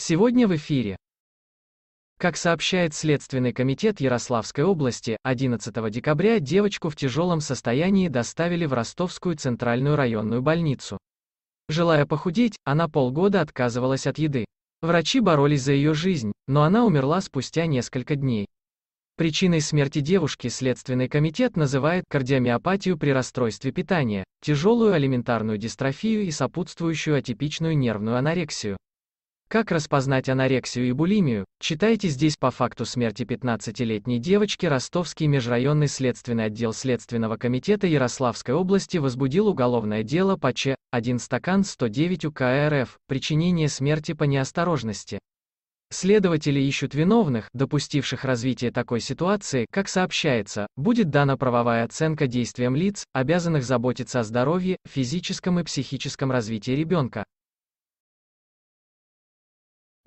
Сегодня в эфире. Как сообщает Следственный комитет Ярославской области, 11 декабря девочку в тяжелом состоянии доставили в Ростовскую центральную районную больницу. Желая похудеть, она полгода отказывалась от еды. Врачи боролись за ее жизнь, но она умерла спустя несколько дней. Причиной смерти девушки Следственный комитет называет кардиомиопатию при расстройстве питания, тяжелую алиментарную дистрофию и сопутствующую атипичную нервную анорексию. Как распознать анорексию и булимию, читайте здесь по факту смерти 15-летней девочки Ростовский межрайонный следственный отдел Следственного комитета Ярославской области возбудил уголовное дело по Ч. 1 стакан 109 УК РФ, причинение смерти по неосторожности. Следователи ищут виновных, допустивших развитие такой ситуации, как сообщается, будет дана правовая оценка действиям лиц, обязанных заботиться о здоровье, физическом и психическом развитии ребенка,